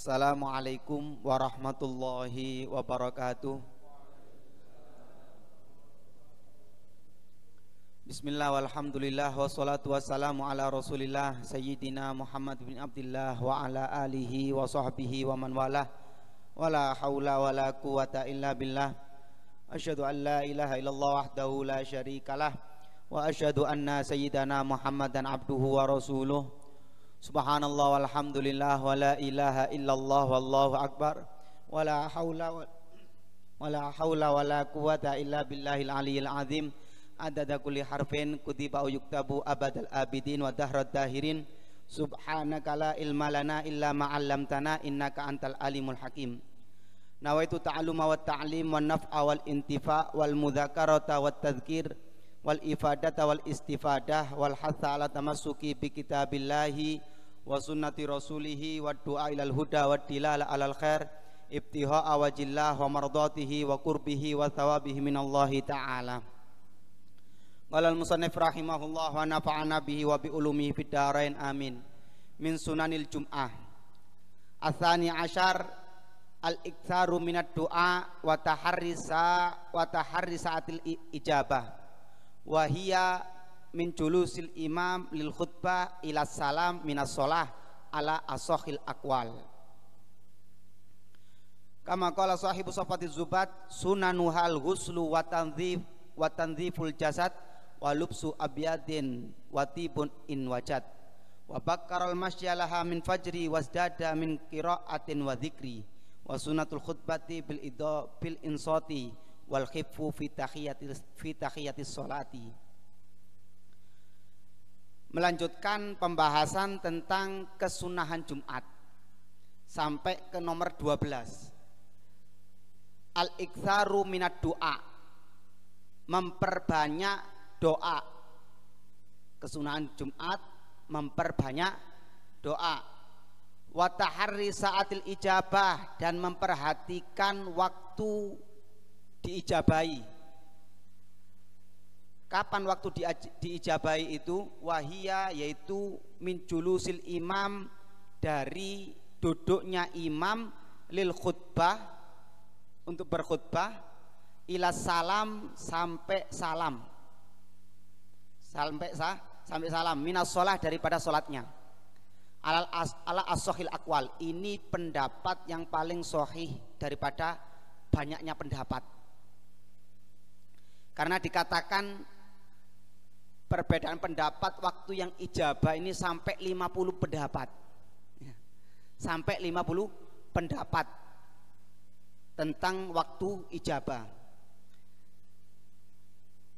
Assalamualaikum warahmatullahi wabarakatuh Bismillah walhamdulillah wassalatu wassalamu ala rasulillah Sayyidina Muhammad bin Abdullah wa ala alihi wa sahbihi wa man walah Wala hawla wala quwata illa billah Asyadu an la ilaha illallah wahdahu la syarikalah Wa asyadu anna sayyidana Muhammadan abduhu wa rasuluh Subhanallah walhamdulillah wala ilaha illallah wallahu akbar wala haula wala haula wala quwata illa billahil aliyil azim adada kulli harfin kutiba yuktabu abadal abidin wa dahrad dahirin subhanaka la ilma lana illa ma 'allamtana innaka antal alimul hakim nawaitu ta'alluma wa ta'lim wa naf'a wal intifa wal mudzakarata wat tadhkir wal ifadata wal istifadah wal hatha ala tamassuki bi kitabillahi wa sunnati rasulihi wa du'a ilal huda wa dilala alal khair ibtiha awajillah wa mardatihi wa kurbihi, wa thawabihi minallahi ta'ala qala al musannif rahimahullah wa nafa'ana bihi wa bi ulumihi amin min sunanil jum'ah athani ashar al iktharu minad du'a wa taharrisa wa taharrisaatil ijabah wa hiya min julusil imam lil khutbah ila salam minas sholah ala asohil akwal kama kala sahibu sopati zubat sunanuhal huslu watanzif watanziful jasad wa abiyadin watibun in wajad wabakkaral masyalaha min fajri wasdada min kiraatin wa wasunatul wa sunatul khutbati bil idha bil insati wal khifu fi tahiyati fi tahiyati sholati melanjutkan pembahasan tentang kesunahan Jumat sampai ke nomor 12 Al-Iktharu minat doa memperbanyak doa kesunahan Jumat memperbanyak doa watahari saatil ijabah dan memperhatikan waktu diijabahi Kapan waktu diijabai itu wahia yaitu min imam dari duduknya imam lil khutbah untuk berkhutbah ila salam sampai salam sampai sah sampai salam minas sholah daripada sholatnya alal as, ala asohil akwal ini pendapat yang paling sohih daripada banyaknya pendapat karena dikatakan perbedaan pendapat waktu yang ijabah ini sampai 50 pendapat ya. sampai 50 pendapat tentang waktu ijabah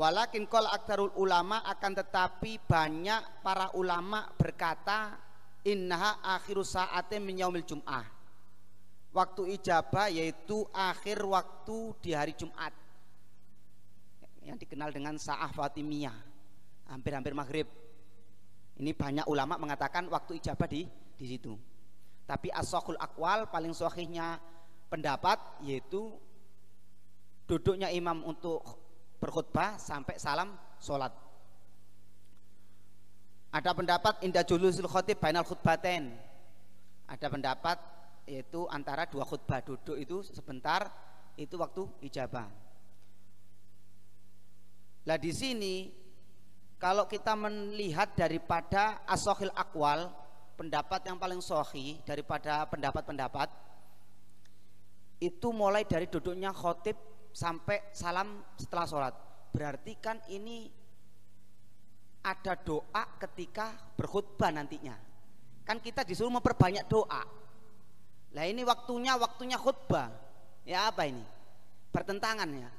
walakin kol aktarul ulama akan tetapi banyak para ulama berkata innaha akhiru saate minyaumil jum'ah waktu ijabah yaitu akhir waktu di hari Jumat yang dikenal dengan sa'ah Fatimiyah hampir-hampir maghrib ini banyak ulama mengatakan waktu ijabah di di situ. Tapi asokul akwal paling sohihnya pendapat yaitu duduknya imam untuk berkhutbah sampai salam sholat. Ada pendapat indah julusul khutib bainal khutbaten. Ada pendapat yaitu antara dua khutbah duduk itu sebentar itu waktu ijabah. Lah di sini kalau kita melihat daripada asohil akwal, pendapat yang paling sohi daripada pendapat-pendapat, itu mulai dari duduknya khotib sampai salam setelah sholat. Berarti kan ini ada doa ketika berkhutbah nantinya. Kan kita disuruh memperbanyak doa. Lah ini waktunya waktunya khutbah. Ya apa ini? pertentangannya. ya.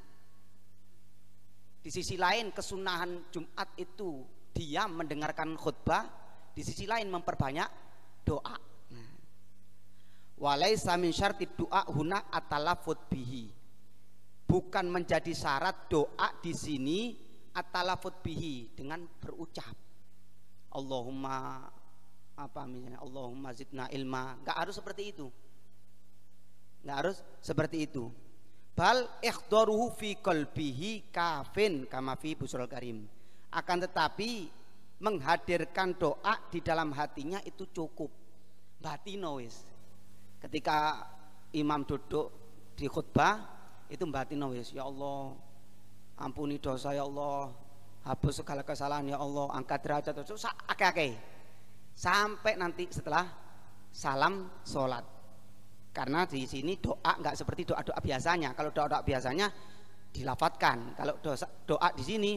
Di sisi lain kesunahan Jumat itu diam mendengarkan khutbah, di sisi lain memperbanyak doa. Walai samin syarti doa huna atalafut bihi. Bukan menjadi syarat doa di sini atalafut bihi dengan berucap. Allahumma apa misalnya Allahumma zidna ilma Gak harus seperti itu Gak harus seperti itu bal ikhdaruhu fi qalbihi kafin kama fi busrul karim akan tetapi menghadirkan doa di dalam hatinya itu cukup batino wis ketika imam duduk di khutbah itu batino wis ya Allah ampuni dosa ya Allah hapus segala kesalahan ya Allah angkat derajat itu sampai nanti setelah salam sholat karena di sini doa nggak seperti doa-doa biasanya. Kalau doa-doa biasanya dilafatkan. Kalau doa doa di sini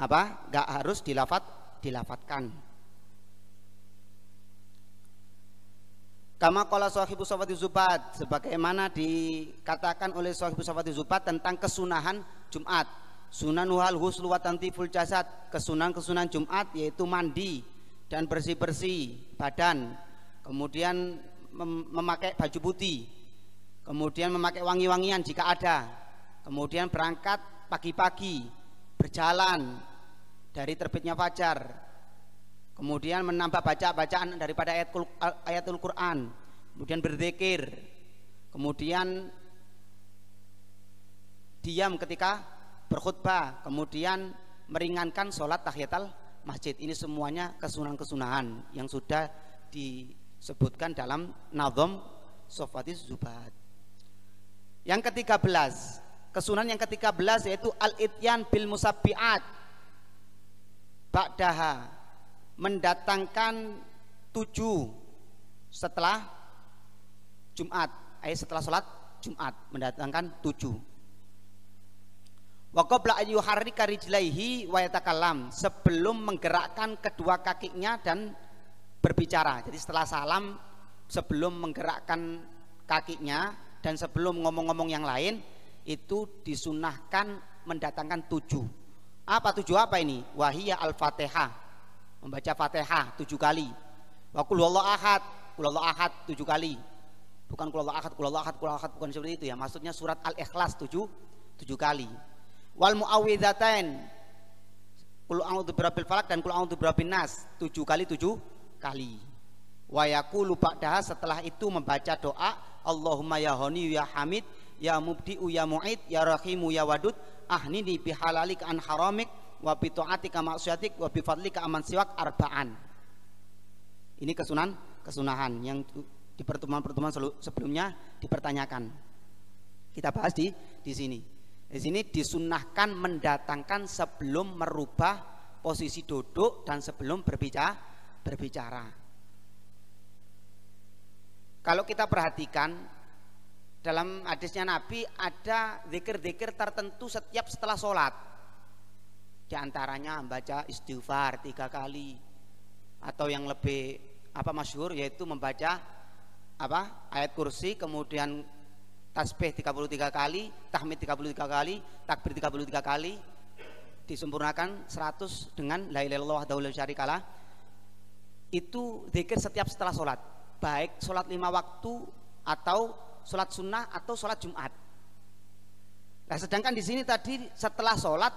apa? nggak harus dilafat dilafatkan. Kama kola sahibu safati zubat sebagaimana dikatakan oleh sahibu safati zubat tentang kesunahan Jumat. Sunan wal huslu watantiful jasad, kesunan-kesunan Jumat yaitu mandi dan bersih-bersih badan. Kemudian mem memakai baju putih, kemudian memakai wangi-wangian jika ada, kemudian berangkat pagi-pagi, berjalan dari terbitnya fajar, kemudian menambah baca-bacaan daripada ayat ayatul Quran, kemudian berzikir, kemudian diam ketika berkhutbah, kemudian meringankan sholat tahiyatul masjid. Ini semuanya kesunahan-kesunahan yang sudah di sebutkan dalam nazom sofatis zubat yang ketiga belas kesunan yang ketiga belas yaitu al-ityan bil musabbiat ba'daha mendatangkan tujuh setelah Jumat eh setelah sholat Jumat mendatangkan tujuh wa ayu an yuharrika rijlaihi wa yatakallam sebelum menggerakkan kedua kakinya dan berbicara. Jadi setelah salam sebelum menggerakkan kakinya dan sebelum ngomong-ngomong yang lain itu disunahkan mendatangkan tujuh. Apa tujuh apa ini? Wahiyah al-fatihah. Membaca fatihah tujuh kali. Wakul Allah ahad. Kulullah ahad tujuh kali. Bukan kulullah ahad, kulullah ahad, kulullah ahad. Bukan seperti itu ya. Maksudnya surat al-ikhlas tujuh, tujuh kali. Wal mu'awidhatain. Kul a'udzu birabbil falak dan kul a'udzu birabbin nas. Tujuh kali tujuh kali. Wayaku lupa dah setelah itu membaca doa Allahumma ya honi ya hamid ya mubdi'u ya mu'id ya rahimu ya wadud ahnini bihalalik an haramik wa bi ta'atika maksiatik wa bi aman siwak arba'an. Ini kesunan kesunahan yang di pertemuan-pertemuan sebelumnya dipertanyakan. Kita bahas di di sini. Di sini disunahkan mendatangkan sebelum merubah posisi duduk dan sebelum berbicara berbicara. Kalau kita perhatikan dalam hadisnya Nabi ada zikir-zikir tertentu setiap setelah sholat. Di antaranya membaca istighfar tiga kali atau yang lebih apa masyhur yaitu membaca apa ayat kursi kemudian tasbih 33 kali, tahmid 33 kali, takbir 33 kali, disempurnakan 100 dengan la ilaha illallah syarikalah itu zikir setiap setelah sholat baik sholat lima waktu atau sholat sunnah atau sholat jumat nah sedangkan di sini tadi setelah sholat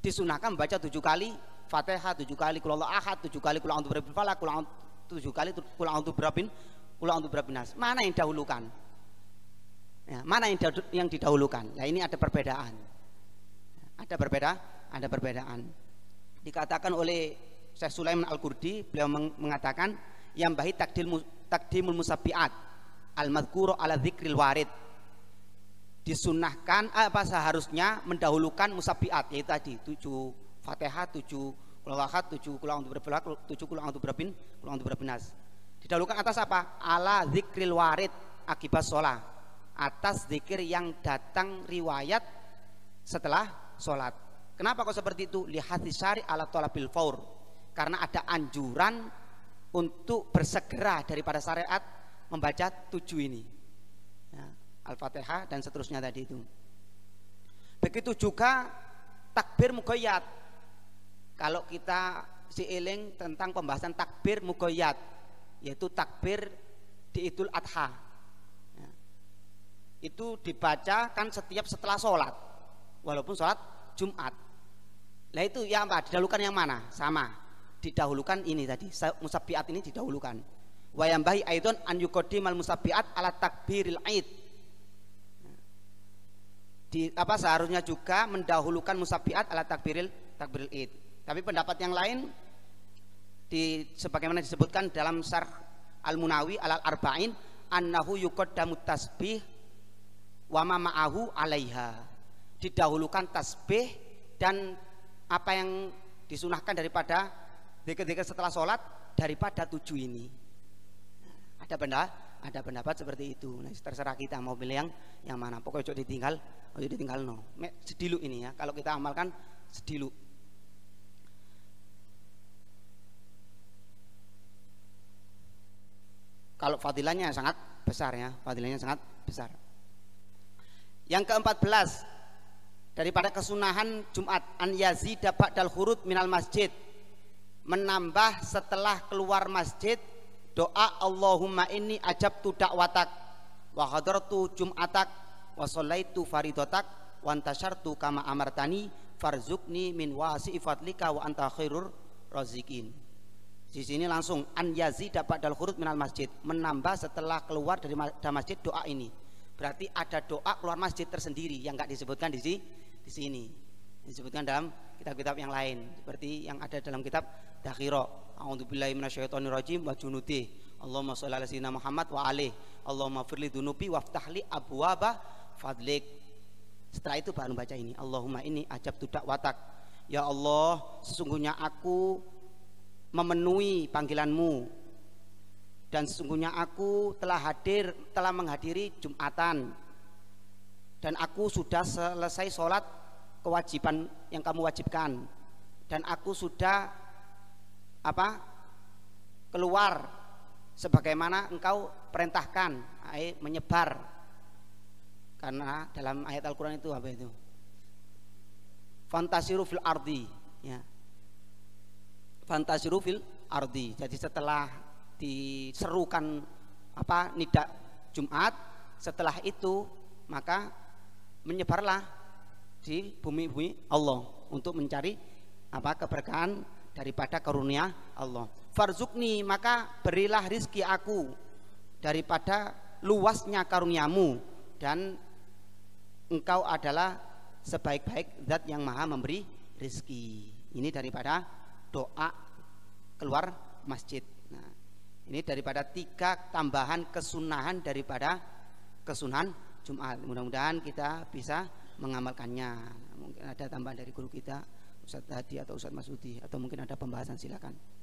disunahkan membaca tujuh kali fatihah tujuh kali kulo ahad tujuh kali kulo untuk berapin falak kulo tujuh kali kulo untuk berabin kulo untuk berapin nas mana yang dahulukan ya, mana yang, yang didahulukan nah ini ada perbedaan ada perbedaan ada perbedaan dikatakan oleh Syekh Sulaiman Al-Kurdi beliau mengatakan yang bahi takdil takdimul musabbiat al madhkuru ala dzikril warid disunahkan apa seharusnya mendahulukan musabbiat yaitu tadi tujuh Fatihah, tujuh kulawahat, tujuh kulang untuk berbelak tujuh kulang untuk berpin, kulang untuk berbinas Didahulukan atas apa? Ala dzikril warid akibat sholat atas zikir yang datang riwayat setelah sholat. Kenapa kok seperti itu? Lihat syari ala tolabil faur karena ada anjuran untuk bersegera daripada syariat membaca tujuh ini ya, Al-Fatihah dan seterusnya tadi itu begitu juga takbir mukoyat kalau kita siiling tentang pembahasan takbir mukoyat yaitu takbir di Idul Adha ya, itu dibaca kan setiap setelah sholat walaupun sholat Jumat nah itu ya apa dilakukan yang mana sama didahulukan ini tadi musabbiat ini didahulukan wayambahi aidon an mal musabbiat ala takbiril aid di apa seharusnya juga mendahulukan musabbiat ala takbiril takbiril id tapi pendapat yang lain di sebagaimana disebutkan dalam syarh al munawi al arba'in an annahu yuqaddamu tasbih wa ma ma'ahu alaiha didahulukan tasbih dan apa yang disunahkan daripada zikir-zikir setelah sholat daripada tujuh ini ada benda ada pendapat seperti itu nah, terserah kita mau pilih yang yang mana pokoknya cocok ditinggal oh, cocok ditinggal no sedilu ini ya kalau kita amalkan sedilu kalau fadilahnya sangat besar ya fadilahnya sangat besar yang keempat belas daripada kesunahan Jumat an yazid dapat dal hurut minal masjid menambah setelah keluar masjid doa Allahumma ajab tu dakwatak wa hadartu jum'atak wa sallaitu faridotak wa antasyartu kama amartani farzukni min wasi fadlika wa anta khairur razikin di sini langsung an yazi dapat dal khurut minal masjid menambah setelah keluar dari masjid doa ini berarti ada doa keluar masjid tersendiri yang nggak disebutkan di sini di sini disebutkan dalam kitab-kitab yang lain seperti yang ada dalam kitab Dakhira A'udzubillahi minasyaitonirrajim wa junuti Allahumma shalli ala sayyidina Muhammad wa alihi Allahumma firli dunubi waftahli abwaba fadlik setelah itu baru baca ini Allahumma ini ajab tudak watak Ya Allah sesungguhnya aku memenuhi panggilanmu dan sesungguhnya aku telah hadir telah menghadiri Jumatan dan aku sudah selesai sholat kewajiban yang kamu wajibkan dan aku sudah apa keluar sebagaimana engkau perintahkan menyebar karena dalam ayat Al-Quran itu apa itu fantasi fil ardi ya fantasiru fil ardi jadi setelah diserukan apa nidak Jumat setelah itu maka menyebarlah di bumi-bumi Allah untuk mencari apa keberkahan daripada karunia Allah. Farzukni maka berilah rizki aku daripada luasnya karuniamu dan engkau adalah sebaik-baik zat yang maha memberi rizki. Ini daripada doa keluar masjid. Nah, ini daripada tiga tambahan kesunahan daripada kesunahan Jumat. Mudah-mudahan kita bisa mengamalkannya mungkin ada tambahan dari guru kita Ustadz Hadi atau Ustadz Masudi atau mungkin ada pembahasan silakan